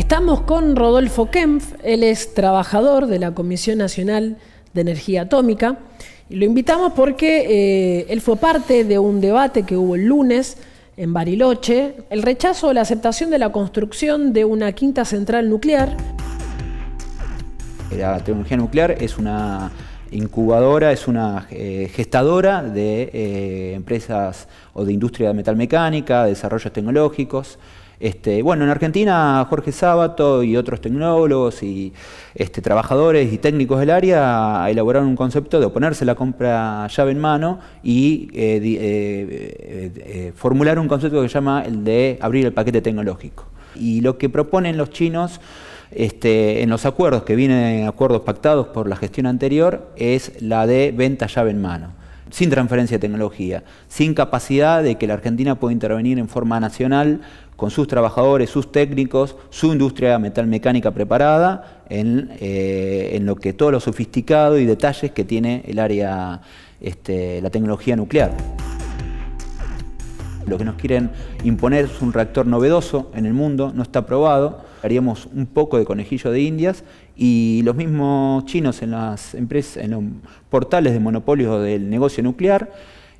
Estamos con Rodolfo Kempf, él es trabajador de la Comisión Nacional de Energía Atómica. Y lo invitamos porque eh, él fue parte de un debate que hubo el lunes en Bariloche, el rechazo o la aceptación de la construcción de una quinta central nuclear. La tecnología nuclear es una incubadora, es una eh, gestadora de eh, empresas o de industria de metalmecánica, de desarrollos tecnológicos. Este, bueno, en Argentina Jorge Sábato y otros tecnólogos y este, trabajadores y técnicos del área elaboraron un concepto de oponerse a la compra llave en mano y eh, eh, eh, formular un concepto que se llama el de abrir el paquete tecnológico. Y lo que proponen los chinos este, en los acuerdos, que vienen acuerdos pactados por la gestión anterior, es la de venta llave en mano sin transferencia de tecnología, sin capacidad de que la Argentina pueda intervenir en forma nacional con sus trabajadores, sus técnicos, su industria metalmecánica preparada eh, en, lo que todo lo sofisticado y detalles que tiene el área, este, la tecnología nuclear. Lo que nos quieren imponer es un reactor novedoso en el mundo, no está probado haríamos un poco de conejillo de indias y los mismos chinos en las empresas, en los portales de monopolio del negocio nuclear,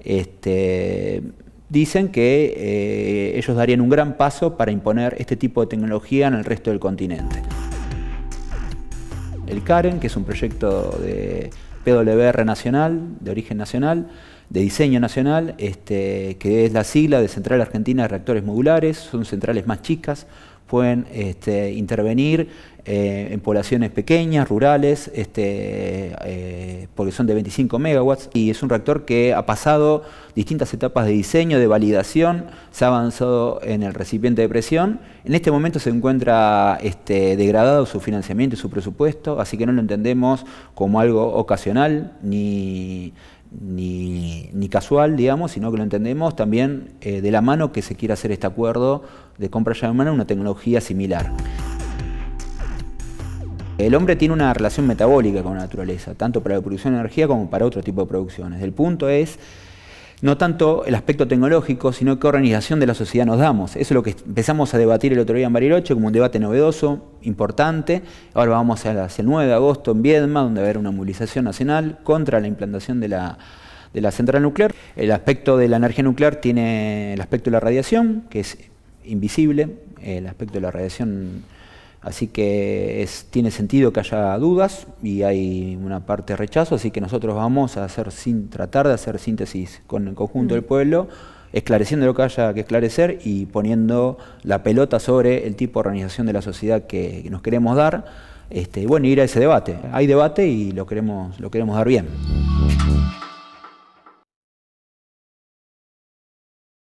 este, dicen que eh, ellos darían un gran paso para imponer este tipo de tecnología en el resto del continente. El KAREN que es un proyecto de PWR nacional, de origen nacional, de diseño nacional, este, que es la sigla de Central Argentina de Reactores Modulares, son centrales más chicas, pueden este, intervenir eh, en poblaciones pequeñas, rurales, este, eh, porque son de 25 megawatts y es un reactor que ha pasado distintas etapas de diseño, de validación, se ha avanzado en el recipiente de presión. En este momento se encuentra este, degradado su financiamiento y su presupuesto, así que no lo entendemos como algo ocasional ni ni, ni, casual, digamos, sino que lo entendemos también eh, de la mano que se quiera hacer este acuerdo de compra ya de mano una tecnología similar. El hombre tiene una relación metabólica con la naturaleza, tanto para la producción de energía como para otro tipo de producciones. El punto es no tanto el aspecto tecnológico, sino qué organización de la sociedad nos damos. Eso es lo que empezamos a debatir el otro día en Bariloche como un debate novedoso, importante. Ahora vamos hacia el 9 de agosto en Viedma, donde va a haber una movilización nacional contra la implantación de la, de la central nuclear. El aspecto de la energía nuclear tiene el aspecto de la radiación, que es invisible, el aspecto de la radiación Así que tiene sentido que haya dudas y hay una parte de rechazo, así que nosotros vamos a hacer sin, tratar de hacer síntesis con el conjunto del mm. pueblo, esclareciendo lo que haya que esclarecer y poniendo la pelota sobre el tipo de organización de la sociedad que, nos queremos dar. Este, bueno, ir a ese debate. Hay debate y lo queremos, lo queremos dar bien.